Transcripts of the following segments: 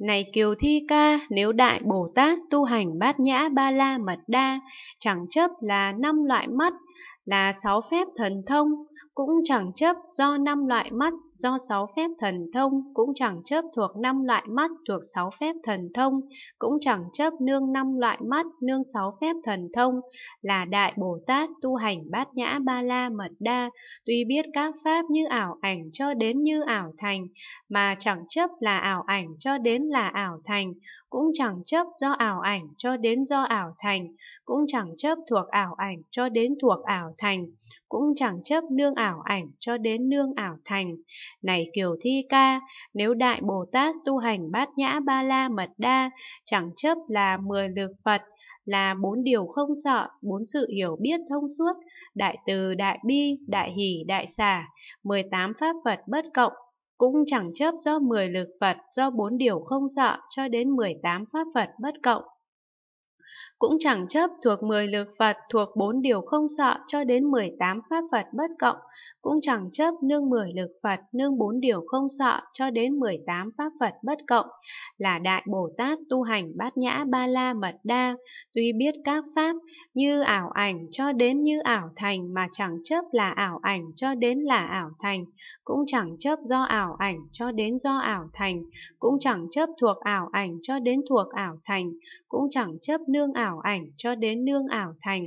Này Kiều Thi Ca, nếu Đại Bồ Tát tu hành bát nhã ba la mật đa, chẳng chấp là năm loại mắt, là sáu phép thần thông, cũng chẳng chấp do năm loại mắt, do sáu phép thần thông, cũng chẳng chấp thuộc năm loại mắt, thuộc sáu phép thần thông, cũng chẳng chấp nương năm loại mắt, nương sáu phép thần thông, là Đại Bồ Tát tu hành bát nhã ba la mật đa, tuy biết các pháp như ảo ảnh cho đến như ảo thành, mà chẳng chấp là ảo ảnh cho đến đến là ảo thành, cũng chẳng chấp do ảo ảnh cho đến do ảo thành, cũng chẳng chấp thuộc ảo ảnh cho đến thuộc ảo thành, cũng chẳng chấp nương ảo ảnh cho đến nương ảo thành. Này Kiều Thi Ca, nếu Đại Bồ Tát tu hành bát nhã ba la mật đa, chẳng chấp là mười lực Phật, là bốn điều không sợ, bốn sự hiểu biết thông suốt, đại từ, đại bi, đại hỷ, đại xả, mười tám pháp Phật bất cộng, cũng chẳng chấp do 10 lực Phật do bốn điều không sợ cho đến 18 pháp Phật bất cộng cũng chẳng chấp thuộc 10 lược Phật thuộc bốn điều không sợ cho đến 18 pháp Phật bất cộng, cũng chẳng chấp nương 10 lược Phật nương bốn điều không sợ cho đến 18 pháp Phật bất cộng, là Đại Bồ Tát tu hành bát nhã ba la mật đa, tuy biết các pháp như ảo ảnh cho đến như ảo thành mà chẳng chấp là ảo ảnh cho đến là ảo thành, cũng chẳng chấp do ảo ảnh cho đến do ảo thành, cũng chẳng chấp thuộc ảo ảnh cho đến thuộc ảo thành, cũng chẳng chấp nương nương ảo ảnh cho đến nương ảo thành.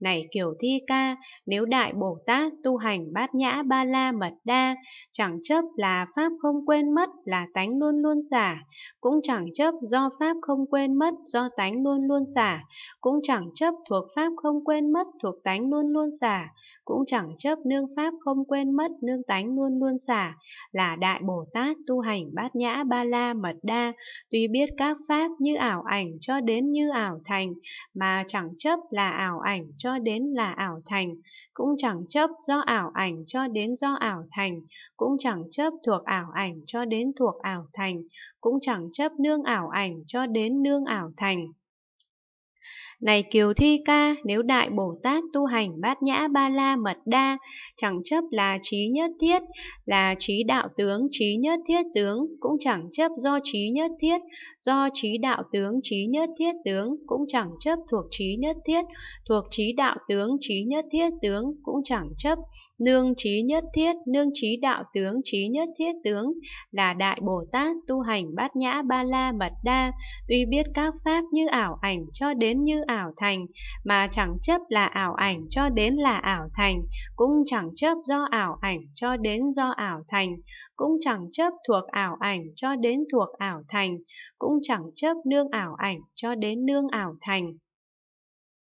Này kiểu thi ca, nếu đại Bồ Tát tu hành bát nhã ba la mật đa, chẳng chấp là pháp không quên mất là tánh luôn luôn xả, cũng chẳng chấp do pháp không quên mất do tánh luôn luôn xả, cũng chẳng chấp thuộc pháp không quên mất thuộc tánh luôn luôn xả, cũng chẳng chấp nương pháp không quên mất nương tánh luôn luôn xả, là đại Bồ Tát tu hành bát nhã ba la mật đa, tuy biết các pháp như ảo ảnh cho đến như ảo thành thành, mà chẳng chấp là ảo ảnh cho đến là ảo thành, cũng chẳng chấp do ảo ảnh cho đến do ảo thành, cũng chẳng chấp thuộc ảo ảnh cho đến thuộc ảo thành, cũng chẳng chấp nương ảo ảnh cho đến nương ảo thành. Này Kiều Thi Ca, nếu Đại Bồ Tát tu hành bát nhã ba la mật đa, chẳng chấp là trí nhất thiết, là trí đạo tướng, trí nhất thiết tướng, cũng chẳng chấp do trí nhất thiết, do trí đạo tướng, trí nhất thiết tướng, cũng chẳng chấp thuộc trí nhất thiết, thuộc trí đạo tướng, trí nhất thiết tướng, cũng chẳng chấp, nương trí nhất thiết, nương trí đạo tướng, trí nhất thiết tướng, là Đại Bồ Tát tu hành bát nhã ba la mật đa, tuy biết các pháp như ảo ảnh cho đến như ảo thành, mà chẳng chấp là ảo ảnh cho đến là ảo thành, cũng chẳng chấp do ảo ảnh cho đến do ảo thành, cũng chẳng chấp thuộc ảo ảnh cho đến thuộc ảo thành, cũng chẳng chấp nương ảo ảnh cho đến nương ảo thành.